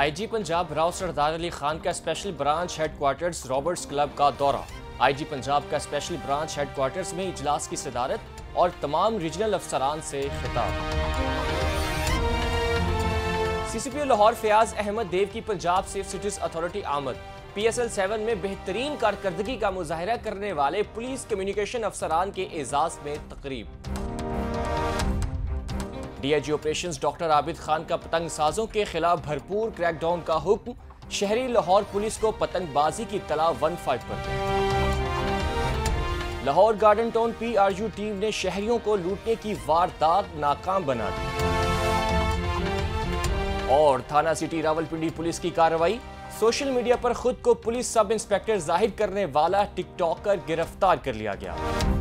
IG Punjab Rao Sardar Ali Khan का special branch headquarters Roberts club का दौरा आईजी पंजाब का स्पेशल ब्रांच हेडक्वार्टर्स में इजलास की सदारत और तमाम रीजनल अफसरान से खिताब सीसीपीओ लाहौर फयाज अहमद देव की पंजाब सेफ सिटीज अथॉरिटी आमद पी एस एल सेवन में बेहतरीन कारकर्दगी का मुजाहरा करने वाले पुलिस कम्युनिकेशन अफसरान के एजाज में तकरीब DIG operations doctor Abid Khan का पतंग साजों के खिलाफ भरपूर क्रैकडाउन का हुक्म शहरी लाहौर पुलिस को पतंगबाजी की तला वन फाइव पर Lahore garden town PRU team ने शहरियों को लूटने की वारदात नाकाम बना दी और थाना सिटी रावलपिंडी पुलिस की कार्रवाई सोशल मीडिया पर खुद को पुलिस सब इंस्पेक्टर जाहिर करने वाला टिकटॉकर गिरफ्तार कर लिया गया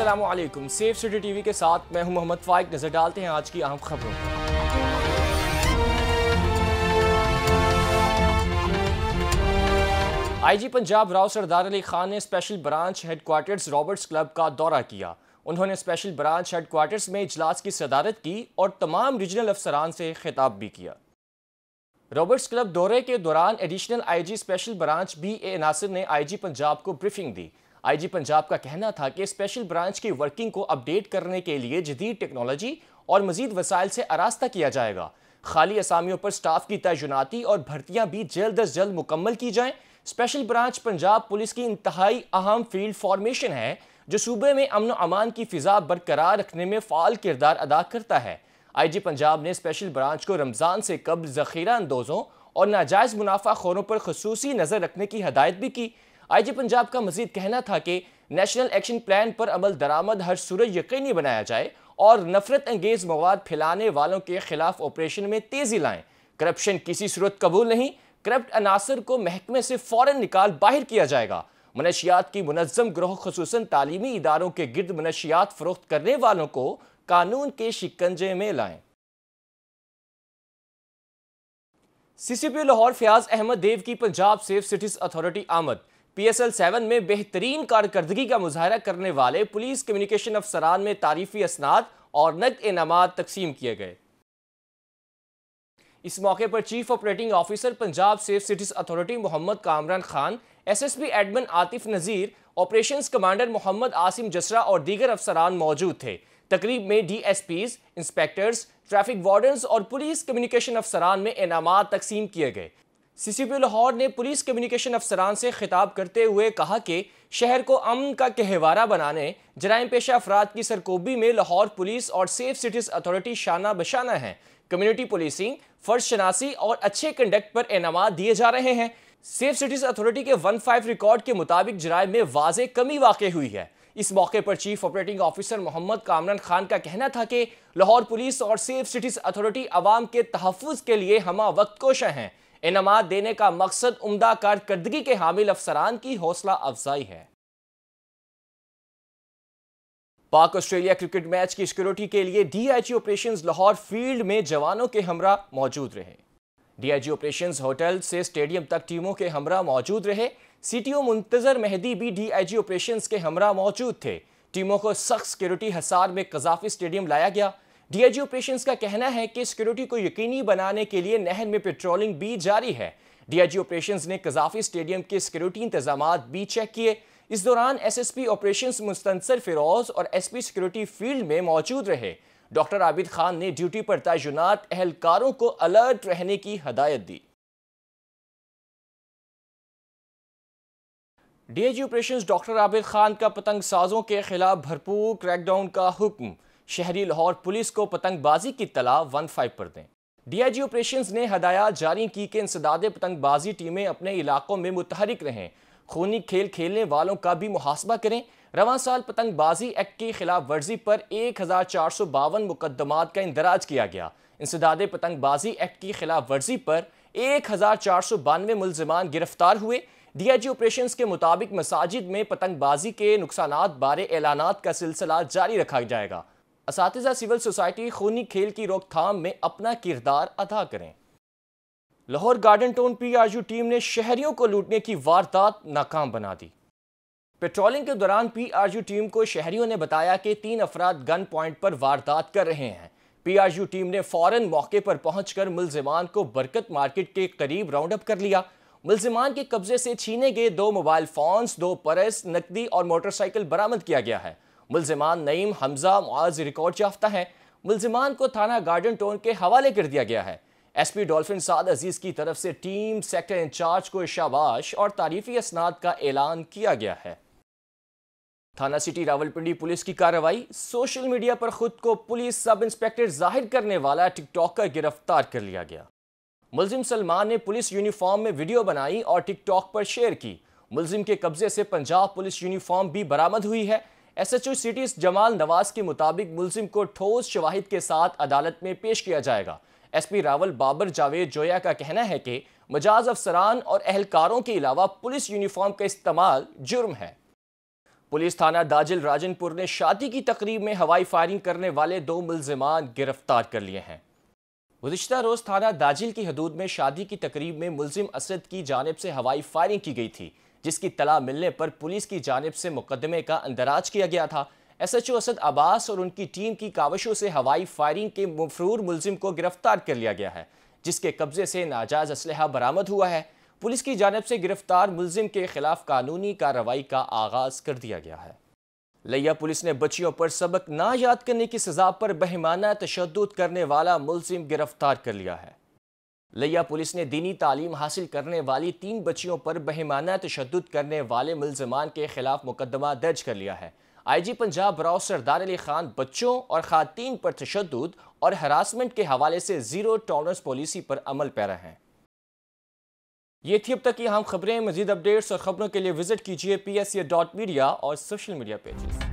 असलम सेफ सिटी टीवी के साथ मैं हूं मोहम्मद फाइक नज़र डालते हैं आज की अहम खबरों पर आईजी पंजाब राव सरदार अली खान ने special branch headquarters Roberts club का दौरा किया उन्होंने स्पेशल ब्रांच हेडक्वार्टर्स में इजलास की सदारत की और तमाम रीजनल अफसरान से खिताब भी किया रॉबर्ट्स क्लब दौरे के दौरान additional IG special branch B A Nasir ने आईजी पंजाब को ब्रीफिंग दी आईजी पंजाब का कहना था कि स्पेशल ब्रांच की वर्किंग को अपडेट करने के लिए जदीद टेक्नोलॉजी और मजीद वसाइल से आरास्ता किया जाएगा खाली असामियों पर स्टाफ की तयनती और भर्तियां भी जल्द अज जल्द मुकम्मल की जाएं स्पेशल ब्रांच पंजाब पुलिस की इंतहाई अहम फील्ड फॉर्मेशन है जो सूबे में अमन अमान की फ़िज़ा बरकरार रखने में फ़ाल किरदार अदा करता है आई जी पंजाब ने स्पेशल ब्रांच को रमज़ान से कब ज़ख़ीरा अंदोज़ों और नाजायज़ मुनाफा खोरों पर खसूसी नज़र रखने की हदायत भी की आईजी पंजाब का मजीद कहना था कि नेशनल एक्शन प्लान पर अमल दरामद हर सूरज यकीनी बनाया जाए और नफरत अंगेज मवाद फैलाने वालों के खिलाफ ऑपरेशन में तेजी लाएं करप्शन किसी सूरत कबूल नहीं करप्ट अनासर को महकमे से फौरन निकाल बाहर किया जाएगा मनशियात की मनजम ग्रोह खसूस तालीमी इदारों के गिरद मनशियात फरोख्त करने वालों को कानून के शिकंजे में लाएं सीसीपी लाहौर फयाज अहमद देव की पंजाब सेफ सिटीज अथॉरिटी आमद पीएसएल सेवन में बेहतरीन कारकर्दगी का मुजाहरा करने वाले पुलिस कम्युनिकेशन अफसरान में तारीफी असनाद और नकद इनाम तकसीम किए गए इस मौके पर chief operating officer Punjab safe cities authority Mohammad Kamran Khan SSP admin Atif Nazir operations commander Mohammad Asim Jasra और दीगर अफसरान मौजूद थे तकरीब में डीएसपीज, इंस्पेक्टर्स ट्रैफिक वार्डन्स और पुलिस कम्युनिकेशन अफसरान में इनाम तकसीम किए गए सीसीपी लाहौर ने पुलिस कम्युनिकेशन अफसरान से खिताब करते हुए कहा कि शहर को अमन का कहवारा बनाने जराइम पेशा अफराद की सरकोबी में लाहौर पुलिस और सेफ सिटीज अथॉरिटी शाना बशाना है कम्युनिटी पुलिसिंग फर्ज शनासी और अच्छे कंडक्ट पर इनाम दिए जा रहे हैं सेफ सिटीज अथॉरिटी के वन फाइव रिकॉर्ड के मुताबिक जराइम में वाज कमी वाक़ हुई है इस मौके पर chief operating officer Mohammad Kamran Khan का कहना था कि लाहौर पुलिस और सेफ सिटीज अथॉरिटी आवाम के तहफ़ के लिए हमा वक्त कोशा हैं इनाम देने का मकसद उमदा कारकर्दगी के हामिल अफसरान की हौसला अफजाई है पाक ऑस्ट्रेलिया क्रिकेट मैच की सिक्योरिटी के लिए डीआईजी ऑपरेशंस लाहौर फील्ड में जवानों के हमरा मौजूद रहे डीआईजी ऑपरेशंस होटल से स्टेडियम तक टीमों के हमरा मौजूद रहे सीटीओ मुंतजर मेहदी भी डीआईजी ऑपरेशंस के हमरा मौजूद थे टीमों को सख्त सिक्योरिटी हसार में कजाफी स्टेडियम लाया गया डीआईजी ऑपरेशंस का कहना है कि सिक्योरिटी को यकीनी बनाने के लिए नहर में पेट्रोलिंग भी जारी है डीआईजी ऑपरेशंस ने कजाफी स्टेडियम के सिक्योरिटी इंतजाम भी चेक किए इस दौरान एसएसपी ऑपरेशंस मुस्तंसर फिरोज और एसपी सिक्योरिटी फील्ड में मौजूद रहे डॉक्टर आबिद खान ने ड्यूटी पर तैनात अहलकारों को अलर्ट रहने की हदायत दी DIG operations doctor Abid Khan का पतंग साजों के खिलाफ भरपूर क्रैकडाउन का हुक्म शहरी लाहौर पुलिस को पतंगबाजी की तला वन फाइव पर दें डीआईजी ऑपरेशंस ने हदायत जारी की कि इंसदाद पतंगबाजी टीमें अपने इलाकों में मुतहरक रहें खूनी खेल खेलने वालों का भी मुहासबा करें रवा साल पतंगबाजी एक्ट की खिलाफ वर्जी पर एक हज़ार चार सौ बावन मुकदमात का इंदराज किया गया इंसदाद पतंगबाजी एक्ट की खिलाफ वर्जी पर एक हज़ार चार सौ बानवे मुलजमान गिरफ्तार हुए डी आई जी ऑपरेशन के मुताबिक मसाजिद में पतंगबाजी के नुकसान बारे ऐलान का सिलसिला जारी रखा जाएगा इस सिविल सोसाइटी खूनी खेल की रोकथाम में अपना किरदार अदा करें Lahore garden town PRU team ने शहरियों को लूटने की वारदात नाकाम बना दी पेट्रोलिंग के दौरान पीआरयू टीम को शहरियों ने बताया कि तीन अफराद गन पॉइंट पर वारदात कर रहे हैं पीआरयू टीम ने फौरन मौके पर पहुंचकर मुलजमान को बरकत मार्केट के करीब राउंड अप कर लिया मुलजमान के कब्जे से छीने गए दो मोबाइल फोन्स दो परस नकदी और मोटरसाइकिल बरामद किया गया है मुलजमान नईम हमजा मुआज रिकॉर्ड याफ्ता है मुलजमान को थाना गार्डन टोन के हवाले कर दिया गया है S P dolphin Saad Aziz की तरफ से टीम सेक्टर इंचार्ज को शाबाश और तारीफी असनाद का ऐलान किया गया है थाना सिटी रावलपिंडी पुलिस की कार्रवाई सोशल मीडिया पर खुद को पुलिस सब इंस्पेक्टर जाहिर करने वाला टिकटॉकर गिरफ्तार कर लिया गया मुलजिम सलमान ने पुलिस यूनिफॉर्म में वीडियो बनाई और टिकटॉक पर शेयर की मुलजिम के कब्जे से पंजाब पुलिस यूनिफॉर्म भी बरामद हुई है एसएचओ सिटीज जमाल नवाज के मुताबिक मुलजिम को ठोस शवाहिद के साथ अदालत में पेश किया जाएगा एसपी रावल बाबर जावेद जोया का कहना है कि मजाज अफसरान और अहलकारों के अलावा पुलिस यूनिफॉर्म का इस्तेमाल जुर्म है पुलिस थाना दाजिल राजनपुर ने शादी की तकरीब में हवाई फायरिंग करने वाले दो मुलजमान गिरफ्तार कर लिए हैं गुजशत रोज़ थाना दाजिल की हदूद में शादी की तकरीब में मुलजिम असद की जानब से हवाई फायरिंग की गई थी जिसकी तला मिलने पर पुलिस की जानब से मुकदमे का अंदराज किया गया था S H O Asad Abbas और उनकी टीम की काविशों से हवाई फायरिंग के मफरूर मुलजिम को गिरफ्तार कर लिया गया है जिसके कब्जे से नाजायज इसल बरामद हुआ है पुलिस की जानब से गिरफ्तार मुलजिम के खिलाफ कानूनी कार्रवाई का आगाज कर दिया गया है लिया पुलिस ने बच्चियों पर सबक ना याद करने की सजा पर बहमाना तशद करने वाला मुलजिम गिरफ्तार कर लिया है लिया पुलिस ने दीनी तालीम हासिल करने वाली तीन बच्चियों पर बहिमाना तशद करने वाले मुलजमान के खिलाफ मुकदमा दर्ज कर लिया है आई जी पंजाब राव सरदार अली खान बच्चों और खातन पर तशद और हरासमेंट के हवाले से ज़ीरो टॉलरेंस पॉलिसी पर अमल पैरा हैं ये थी अब तक की अहम खबरें मजीद अपडेट्स और खबरों के लिए विजिट कीजिए P S C dot media और सोशल मीडिया पेजेस